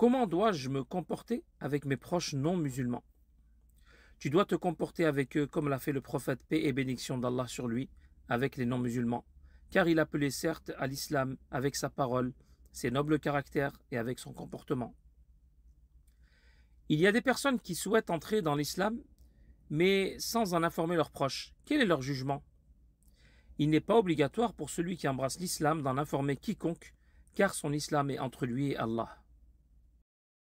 Comment dois-je me comporter avec mes proches non musulmans Tu dois te comporter avec eux comme l'a fait le prophète paix et bénédiction d'Allah sur lui, avec les non musulmans, car il appelait certes à l'islam avec sa parole, ses nobles caractères et avec son comportement. Il y a des personnes qui souhaitent entrer dans l'islam, mais sans en informer leurs proches. Quel est leur jugement Il n'est pas obligatoire pour celui qui embrasse l'islam d'en informer quiconque, car son islam est entre lui et Allah.